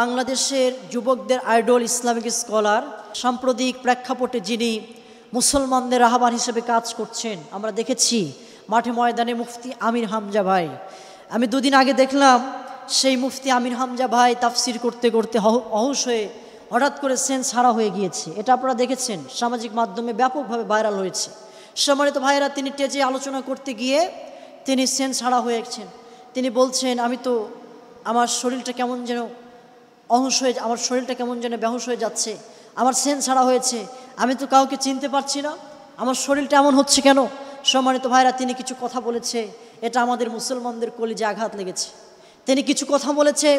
বাংলাদেশের যুবকদের idol Islamic scholar সাম্প্রতিক প্রেক্ষাপটে যিনি মুসলমানদের আহ্বান হিসেবে কাজ করছেন আমরা দেখেছি মাঠে ময়দানে মুফতি আমির হামজা ভাই আমি দুদিন আগে দেখলাম সেই মুফতি আমির হামজা ভাই তাফসির করতে করতে অহস হয়ে হঠাৎ করে সেন্স হারা হয়ে গিয়েছে এটা আপনারা দেখেছেন সামাজিক মাধ্যমে ব্যাপকভাবে ভাইরাল হয়েছে সম্মানিত ভাইরা তিনি টেজে আলোচনা করতে গিয়ে তিনি সেন্স হারা হয়েছেন তিনি বলছেন আমি তো আমার শরীরটা কেমন যেন অহস হয়ে আমার শরীরটা কেমন যেন বেহস হয়ে যাচ্ছে আমার সেন ছাড়া হয়েছে আমি তো কাউকে চিনতে পারছি না আমার শরীরটা এমন হচ্ছে কেন সম্মানিত ভাইরা তিনি কিছু কথা বলেছে এটা আমাদের মুসলমানদের কলিজে আঘাত লেগেছে তিনি কিছু কথা বলেছে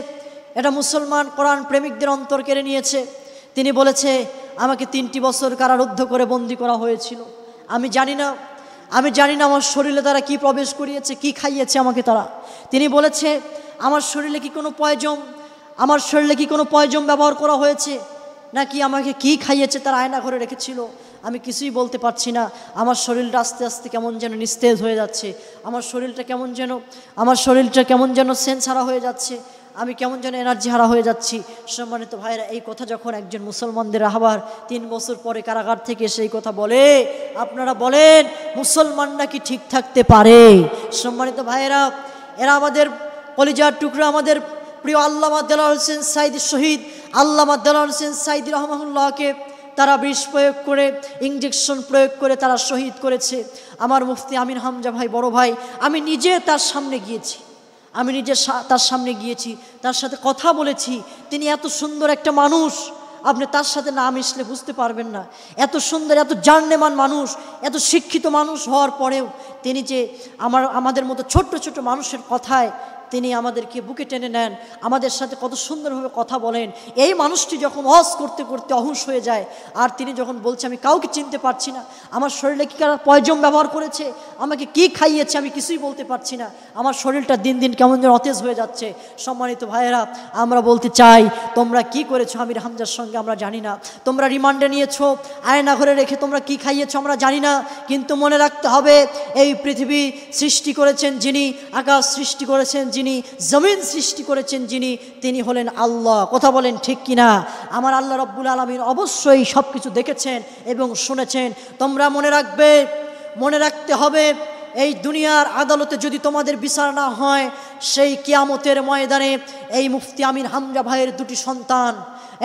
এটা মুসলমান কোরআন প্রেমিকদের অন্তর কেড়ে নিয়েছে তিনি বলেছে আমাকে তিনটি বছর কারারুদ্ধ করে বন্দি করা হয়েছিল আমি জানি না আমি জানি না আমার শরীরে তারা কি প্রবেশ করিয়েছে কি খাইয়েছে আমাকে তারা তিনি বলেছে আমার শরীরে কি কোনো পয়জম আমার শরীরে কি কোনো পয়জম ব্যবহার করা হয়েছে নাকি আমাকে কি খাইয়েছে তার আয়না ঘরে রেখেছিল আমি কিছুই বলতে পারছি না আমার শরীরটা আস্তে আস্তে কেমন যেন নিস্তেজ হয়ে যাচ্ছে আমার শরীরটা কেমন যেন আমার শরীরটা কেমন যেন সেন্স হারা হয়ে যাচ্ছে আমি কেমন যেন এনার্জি হারা হয়ে যাচ্ছি সম্মানিত ভাইরা এই কথা যখন একজন মুসলমানদের আহ্বার তিন বছর পরে কারাগার থেকে সেই কথা বলে আপনারা বলেন মুসলমানরা কি ঠিক থাকতে পারে সম্মানিত ভাইরা এরা আমাদের কলিজার টুকরা আমাদের প্রিয় আল্লামা দেলাল হোসেন সাইদ শহীদ আল্লামা দেলাল হোসেন সাইদ রহমাহুল্লাহকে তারা বিষ প্রয়োগ করে ইঞ্জেকশন প্রয়োগ করে তারা শহীদ করেছে আমার মুফতি আমিন হামজা ভাই বড় ভাই আমি নিজে তার সামনে গিয়েছি আমি নিজে তার সামনে গিয়েছি তার সাথে কথা বলেছি তিনি এত সুন্দর একটা মানুষ আপনি তার সাথে না মিশলে বুঝতে পারবেন না এত সুন্দর এত জার্নেমান মানুষ এত শিক্ষিত মানুষ হওয়ার পরেও তিনি যে আমার আমাদের মতো ছোট্ট ছোট্ট মানুষের কথায় তিনি আমাদেরকে বুকে টেনে নেন আমাদের সাথে কত সুন্দরভাবে কথা বলেন এই মানুষটি যখন অস করতে করতে অহস হয়ে যায় আর তিনি যখন বলছে আমি কাউকে চিনতে পারছি না আমার শরীরে কী কারা পয়জম ব্যবহার করেছে আমাকে কি খাইয়েছে আমি কিছুই বলতে পারছি না আমার শরীরটা দিন দিন কেমন যেন অতেজ হয়ে যাচ্ছে সম্মানিত ভাইয়েরা আমরা বলতে চাই তোমরা কি করেছো আমির হামজার সঙ্গে আমরা জানি না তোমরা রিমান্ডে নিয়েছো আয়না ঘরে রেখে তোমরা কি খাইয়েছো আমরা জানি না কিন্তু মনে রাখতে হবে এই পৃথিবী সৃষ্টি করেছেন যিনি আকাশ সৃষ্টি করেছেন যিনি যিনি জমিন সৃষ্টি করেছেন যিনি তিনি হলেন আল্লাহ কথা বলেন ঠিক কিনা আমার আল্লাহ রব্বুল আলমিন অবশ্যই সব কিছু দেখেছেন এবং শুনেছেন তোমরা মনে রাখবে মনে রাখতে হবে এই দুনিয়ার আদালতে যদি তোমাদের বিচার না হয় সেই কিয়ামতের ময়দানে এই মুফতি আমির হামজা ভাইয়ের দুটি সন্তান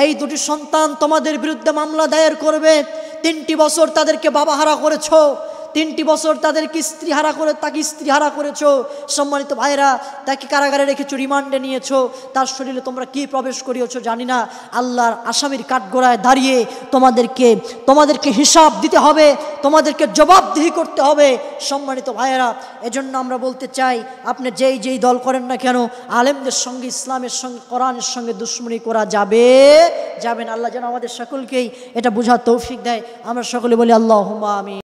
এই দুটি সন্তান তোমাদের বিরুদ্ধে মামলা দায়ের করবে তিনটি বছর তাদেরকে বাবাহারা করেছো তিনটি বছর তাদেরকে স্ত্রীহারা করে তাকে স্ত্রীহারা করেছ সম্মানিত ভাইরা তাকে কারাগারে রেখেছো রিমান্ডে নিয়েছ তার শরীরে তোমরা কি প্রবেশ করিয়েছ জানি না আল্লাহর আসামির কাঠগোড়ায় দাঁড়িয়ে তোমাদেরকে তোমাদেরকে হিসাব দিতে হবে তোমাদেরকে জবাবদিহি করতে হবে সম্মানিত ভাইয়েরা এজন্য আমরা বলতে চাই আপনি যেই যেই দল করেন না কেন আলেমদের সঙ্গে ইসলামের সঙ্গে কোরআনের সঙ্গে দুশ্মনী করা যাবে যাবেন আল্লাহ যেন আমাদের সকলকেই এটা বোঝার তৌফিক দেয় আমরা সকলে বলি আল্লাহ আমি